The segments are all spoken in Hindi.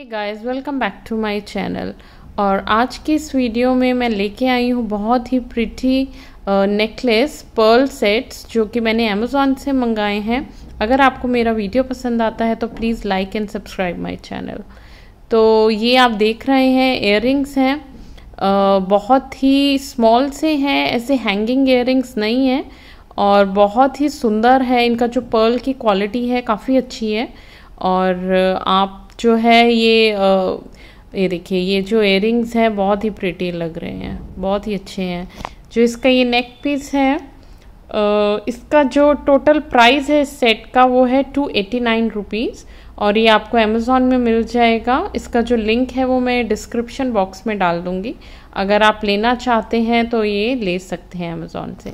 hey guys welcome back to my channel और आज की इस वीडियो में मैं लेके आई हूँ बहुत ही प्रिटी नेकलेस पर्ल सेट्स जो कि मैंने अमेज़ोन से मंगाए हैं अगर आपको मेरा वीडियो पसंद आता है तो please like and subscribe my channel तो ये आप देख रहे हैं इयर हैं बहुत ही स्मॉल से हैं ऐसे हैंगिंग इयर नहीं हैं और बहुत ही सुंदर है इनका जो पर्ल की क्वालिटी है काफ़ी अच्छी है और आप जो है ये ये देखिए ये जो एयरिंग्स हैं बहुत ही प्रिटी लग रहे हैं बहुत ही अच्छे हैं जो इसका ये नेक पीस है इसका जो टोटल प्राइस है सेट का वो है टू एटी नाइन रुपीज़ और ये आपको अमेज़ोन में मिल जाएगा इसका जो लिंक है वो मैं डिस्क्रिप्शन बॉक्स में डाल दूँगी अगर आप लेना चाहते हैं तो ये ले सकते हैं अमेज़ोन से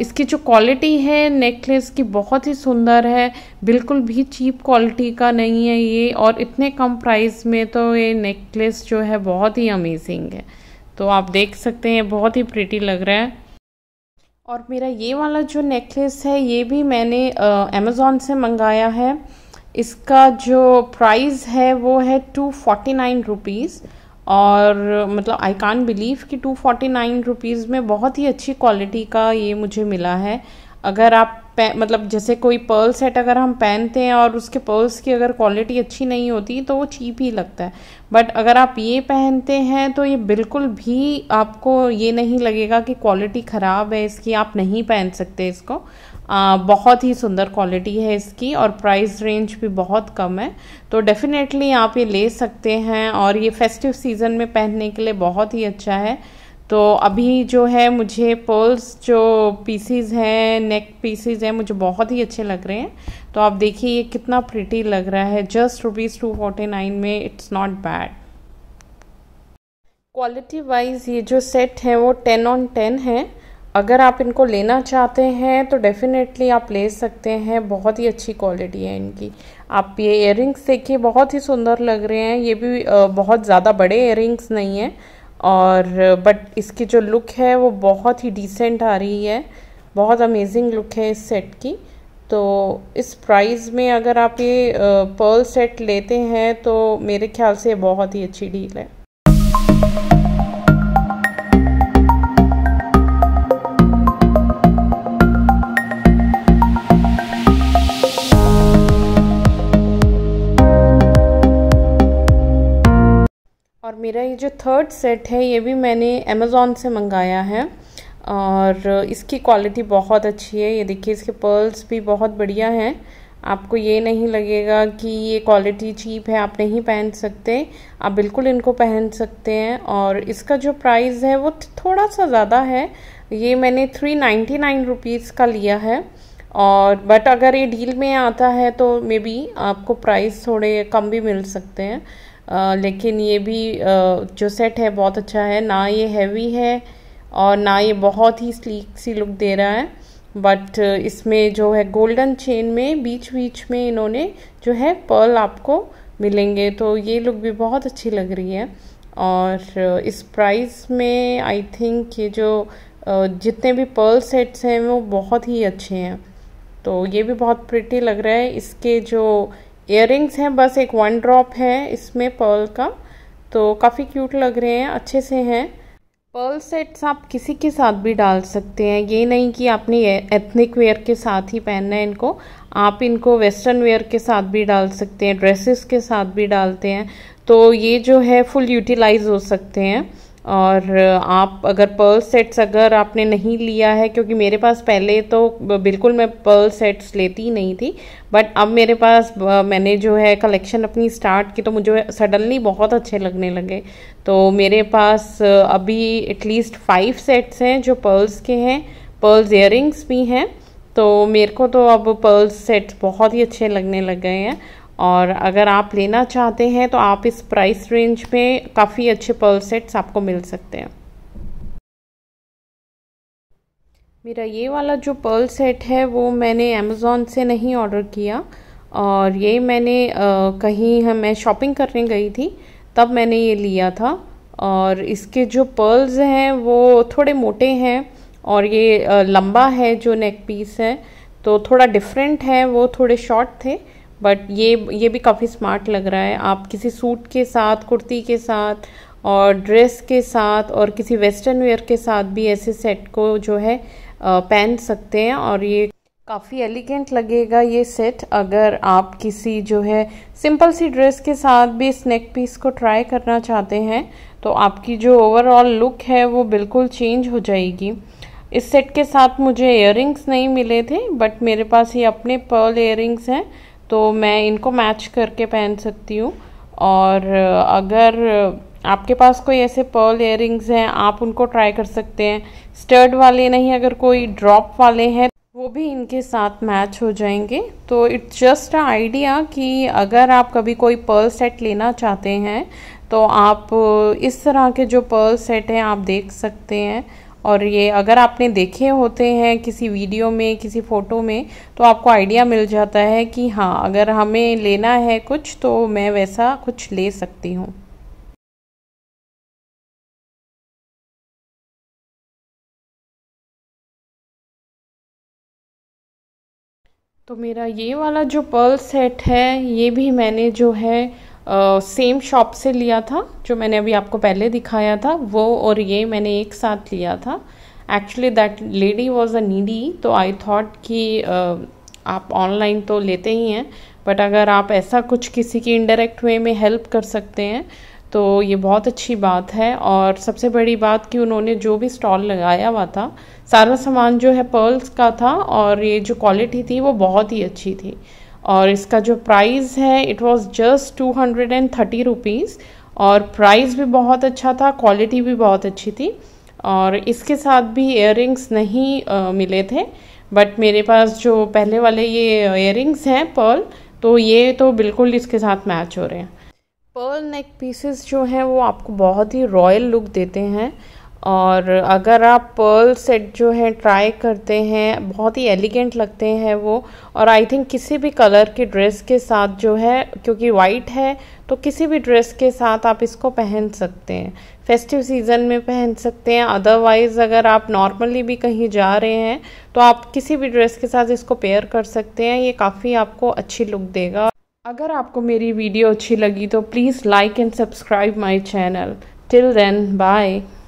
इसकी जो क्वालिटी है नेकलेस की बहुत ही सुंदर है बिल्कुल भी चीप क्वालिटी का नहीं है ये और इतने कम प्राइस में तो ये नेकलेस जो है बहुत ही अमेजिंग है तो आप देख सकते हैं बहुत ही प्रिटी लग रहा है और मेरा ये वाला जो नेकलेस है ये भी मैंने अमेज़ोन से मंगाया है इसका जो प्राइस है वो है टू फोर्टी नाइन रुपीज़ और मतलब आई कान बिलीव कि टू फोर्टी नाइन रुपीज़ में बहुत ही अच्छी क्वालिटी का ये मुझे मिला है अगर आप मतलब जैसे कोई पर्ल सेट अगर हम पहनते हैं और उसके पर्ल्स की अगर क्वालिटी अच्छी नहीं होती तो वो चीप ही लगता है बट अगर आप ये पहनते हैं तो ये बिल्कुल भी आपको ये नहीं लगेगा कि क्वालिटी ख़राब है इसकी आप नहीं पहन सकते इसको आ, बहुत ही सुंदर क्वालिटी है इसकी और प्राइस रेंज भी बहुत कम है तो डेफ़िनेटली आप ये ले सकते हैं और ये फेस्टिव सीज़न में पहनने के लिए बहुत ही अच्छा है तो अभी जो है मुझे पर्ल्स जो पीसीज हैं नेक पीसीज हैं मुझे बहुत ही अच्छे लग रहे हैं तो आप देखिए ये कितना प्रिटी लग रहा है just rupees two forty nine में it's not bad quality wise ये जो सेट है वो टेन ऑन टेन है अगर आप इनको लेना चाहते हैं तो डेफ़िनेटली आप ले सकते हैं बहुत ही अच्छी क्वालिटी है इनकी आप ये इयर देखिए बहुत ही सुंदर लग रहे हैं ये भी बहुत ज़्यादा बड़े इयर नहीं हैं और बट इसकी जो लुक है वो बहुत ही डिसेंट आ रही है बहुत अमेजिंग लुक है इस सेट की तो इस प्राइस में अगर आप ये पर्ल सेट लेते हैं तो मेरे ख्याल से बहुत ही अच्छी डील है ये जो थर्ड सेट है ये भी मैंने अमेज़ोन से मंगाया है और इसकी क्वालिटी बहुत अच्छी है ये देखिए इसके पर्ल्स भी बहुत बढ़िया हैं आपको ये नहीं लगेगा कि ये क्वालिटी चीप है आप नहीं पहन सकते आप बिल्कुल इनको पहन सकते हैं और इसका जो प्राइस है वो थोड़ा सा ज़्यादा है ये मैंने थ्री नाइन्टी नाइन रुपीज़ का लिया है और बट अगर ये डील में आता है तो मे बी आपको प्राइस थोड़े कम भी मिल सकते हैं लेकिन ये भी आ, जो सेट है बहुत अच्छा है ना ये हैवी है और ना ये बहुत ही स्लीक सी लुक दे रहा है बट इसमें जो है गोल्डन चेन में बीच बीच में इन्होंने जो है पर्ल आपको मिलेंगे तो ये लुक भी बहुत अच्छी लग रही है और इस प्राइस में आई थिंक ये जो जितने भी पर्ल सेट्स हैं वो बहुत ही अच्छे हैं तो ये भी बहुत प्रिटी लग रहा है इसके जो इयरिंग्स हैं बस एक वन ड्रॉप है इसमें पर्ल का तो काफ़ी क्यूट लग रहे हैं अच्छे से हैं पर्ल सेट्स आप किसी के साथ भी डाल सकते हैं ये नहीं कि आपने एथनिक वेयर के साथ ही पहनना है इनको आप इनको वेस्टर्न वेयर के साथ भी डाल सकते हैं ड्रेसेस के साथ भी डालते हैं तो ये जो है फुल यूटिलाइज हो सकते हैं और आप अगर पर्ल सेट्स अगर आपने नहीं लिया है क्योंकि मेरे पास पहले तो बिल्कुल मैं पर्ल सेट्स लेती ही नहीं थी बट अब मेरे पास मैंने जो है कलेक्शन अपनी स्टार्ट की तो मुझे सडनली बहुत अच्छे लगने लगे तो मेरे पास अभी एटलीस्ट फाइव सेट्स हैं जो पर्ल्स के हैं पर्ल्स इयर भी हैं तो मेरे को तो अब पर्ल्स सेट्स बहुत ही अच्छे लगने लग गए हैं और अगर आप लेना चाहते हैं तो आप इस प्राइस रेंज में काफ़ी अच्छे पर्ल सेट्स आपको मिल सकते हैं मेरा ये वाला जो पर्ल सेट है वो मैंने अमेज़ोन से नहीं ऑर्डर किया और ये मैंने आ, कहीं हम मैं शॉपिंग करने गई थी तब मैंने ये लिया था और इसके जो पर्ल्स हैं वो थोड़े मोटे हैं और ये लंबा है जो नेक पीस है तो थोड़ा डिफरेंट है वो थोड़े शॉर्ट थे बट ये ये भी काफ़ी स्मार्ट लग रहा है आप किसी सूट के साथ कुर्ती के साथ और ड्रेस के साथ और किसी वेस्टर्न वेयर के साथ भी ऐसे सेट को जो है पहन सकते हैं और ये काफ़ी एलिगेंट लगेगा ये सेट अगर आप किसी जो है सिंपल सी ड्रेस के साथ भी स्नैक पीस को ट्राई करना चाहते हैं तो आपकी जो ओवरऑल लुक है वो बिल्कुल चेंज हो जाएगी इस सेट के साथ मुझे एयर नहीं मिले थे बट मेरे पास ये अपने पर्ल एयर हैं तो मैं इनको मैच करके पहन सकती हूँ और अगर आपके पास कोई ऐसे पर्ल इयर हैं आप उनको ट्राई कर सकते हैं स्टर्ड वाले नहीं अगर कोई ड्रॉप वाले हैं वो भी इनके साथ मैच हो जाएंगे तो इट्स जस्ट अ आइडिया कि अगर आप कभी कोई पर्ल सेट लेना चाहते हैं तो आप इस तरह के जो पर्ल सेट हैं आप देख सकते हैं और ये अगर आपने देखे होते हैं किसी वीडियो में किसी फ़ोटो में तो आपको आइडिया मिल जाता है कि हाँ अगर हमें लेना है कुछ तो मैं वैसा कुछ ले सकती हूँ तो मेरा ये वाला जो पर्ल सेट है ये भी मैंने जो है सेम शॉप से लिया था जो मैंने अभी आपको पहले दिखाया था वो और ये मैंने एक साथ लिया था actually that lady was a needy तो आई थॉट कि uh, आप ऑनलाइन तो लेते ही हैं बट अगर आप ऐसा कुछ किसी की इनडायरेक्ट वे में हेल्प कर सकते हैं तो ये बहुत अच्छी बात है और सबसे बड़ी बात कि उन्होंने जो भी स्टॉल लगाया हुआ था सारा सामान जो है पर्ल्स का था और ये जो क्वालिटी थी वो बहुत ही अच्छी थी और इसका जो प्राइस है it was just two hundred and thirty rupees और प्राइस भी बहुत अच्छा था क्वालिटी भी बहुत अच्छी थी और इसके साथ भी इयर नहीं आ, मिले थे बट मेरे पास जो पहले वाले ये इयर हैं पर्ल तो ये तो बिल्कुल इसके साथ मैच हो रहे हैं पर्ल नेक पीसेस जो हैं वो आपको बहुत ही रॉयल लुक देते हैं और अगर आप पर्ल सेट जो है ट्राई करते हैं बहुत ही एलिगेंट लगते हैं वो और आई थिंक किसी भी कलर के ड्रेस के साथ जो है क्योंकि वाइट है तो किसी भी ड्रेस के साथ आप इसको पहन सकते हैं फेस्टिव सीज़न में पहन सकते हैं अदरवाइज़ अगर आप नॉर्मली भी कहीं जा रहे हैं तो आप किसी भी ड्रेस के साथ इसको पेयर कर सकते हैं ये काफ़ी आपको अच्छी लुक देगा अगर आपको मेरी वीडियो अच्छी लगी तो please like and subscribe my channel till then bye